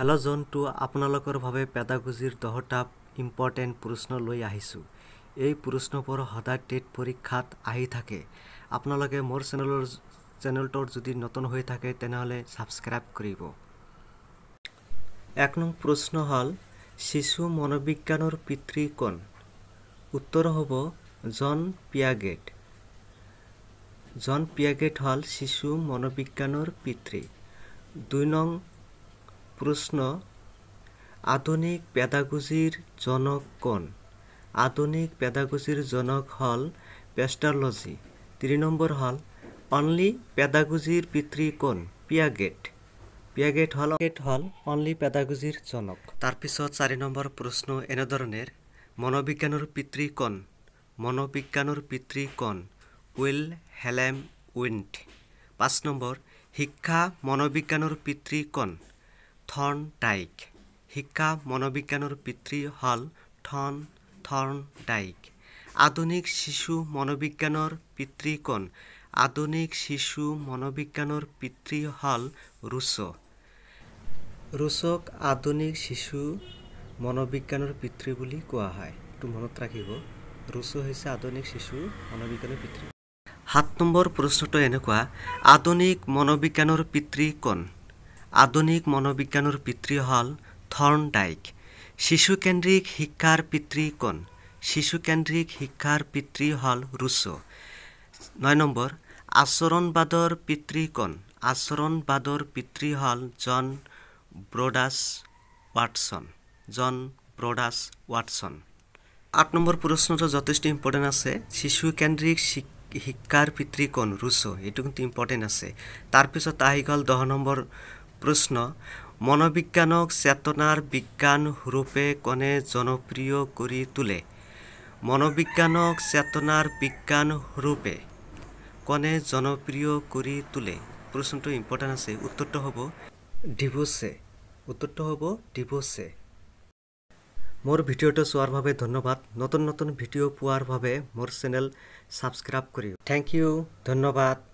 hello' জন্তু আপোনালোকৰ বাবে পেদাগোজিৰ দহটা ইম্পৰ্টেণ্ট প্ৰশ্ন লৈ আহিছোঁ এই প্ৰশ্নবোৰ সদায় টেট পৰীক্ষাত আহি থাকে আপোনালোকে মোৰ চেনেলৰ চেনেলটোৰ যদি নতুন হৈ থাকে তেনেহ'লে ছাবস্ক্ৰাইব কৰিব এক নং প্ৰশ্ন হ'ল শিশু মনোবিজ্ঞানৰ পিতৃ কোন উত্তৰ হ'ব জন পিয়াগেট জন পিয়াগেট হ'ল শিশু মনোবিজ্ঞানৰ পিতৃ দুই নং প্ৰশ্ন আধুনিক পেদাগজিৰ জনক কোন আধুনিক পেদাগজিৰ জনক হল পেস্টালজি তিন নম্বৰ হল অনলি পেদাগজির পিতৃ কোন পিয়াগেট পিয়াগেট হল গেট হল অনলি পেদাগজির জনক তারপিছত চারি নম্বৰ প্ৰশ্ন এনে ধৰনেৰ মনোবিজ্ঞানেৰ পিতৃ কোন মনোবিজ্ঞানৰ পিতৃ কোন উইল হেলেম উইন্ট পাঁচ নম্বৰ শিক্ষা মনোবিজ্ঞানৰ পিতৃ কোন থর্নডাইক শিক্ষা মনোবিজ্ঞানৰ পিতৃ হ'ল ঠন থৰ্ণডাইক আধুনিক শিশু মনোবিজ্ঞানৰ পিতৃ কোন আধুনিক শিশু মনোবিজ্ঞানৰ পিতৃ হ'ল ৰুছ' ৰুছক আধুনিক শিশু মনোবিজ্ঞানৰ পিতৃ বুলি কোৱা হয় এইটো মনত ৰাখিব ৰুছ হৈছে আধুনিক শিশু মনোবিজ্ঞানৰ পিতৃ সাত নম্বৰ প্ৰশ্নটো এনেকুৱা আধুনিক মনোবিজ্ঞানৰ পিতৃ কোন আধুনিক মনোবিজ্ঞানের পিতৃ হল ডাইক শিশুকেন্দ্রিক শিক্ষাৰ পিতৃ কোন শিশুকেন্দ্রিক শিক্ষাৰ পিতৃ হল রুশো নয় নম্বর আচৰণবাদৰ পিতৃ কোন আচৰণবাদৰ পিতৃ হল জন ব্রোডাস ওয়াটসন জন ব্রোডাস ওয়াটসন আট নম্বর প্রশ্নটা যথেষ্ট ইম্পর্টেন্ট আছে শিশুকেন্দ্রিক শিক্ষাৰ পিতৃ কোন রুশো এইটো কিন্তু ইম্পর্টেন্ট আছে তাৰপিছত আহি গ'ল দহ নম্বৰ প্ৰশ্ন মনোবিজ্ঞানক চেতনাৰ বিজ্ঞান ৰূপে কণে জনপ্ৰিয় কৰি তোলে মনোবিজ্ঞানক চেতনাৰ বিজ্ঞান ৰূপে কণে জনপ্ৰিয় কৰি তোলে প্ৰশ্নটো ইম্পৰ্টেণ্ট আছে উত্তৰটো হ'ব ডিভোচে উত্তৰটো হ'ব ডিভোচে মোৰ ভিডিঅ'টো চোৱাৰ বাবে ধন্যবাদ নতুন নতুন ভিডিঅ' পোৱাৰ বাবে মোৰ চেনেল ছাবস্ক্ৰাইব কৰি থেংক ইউ ধন্যবাদ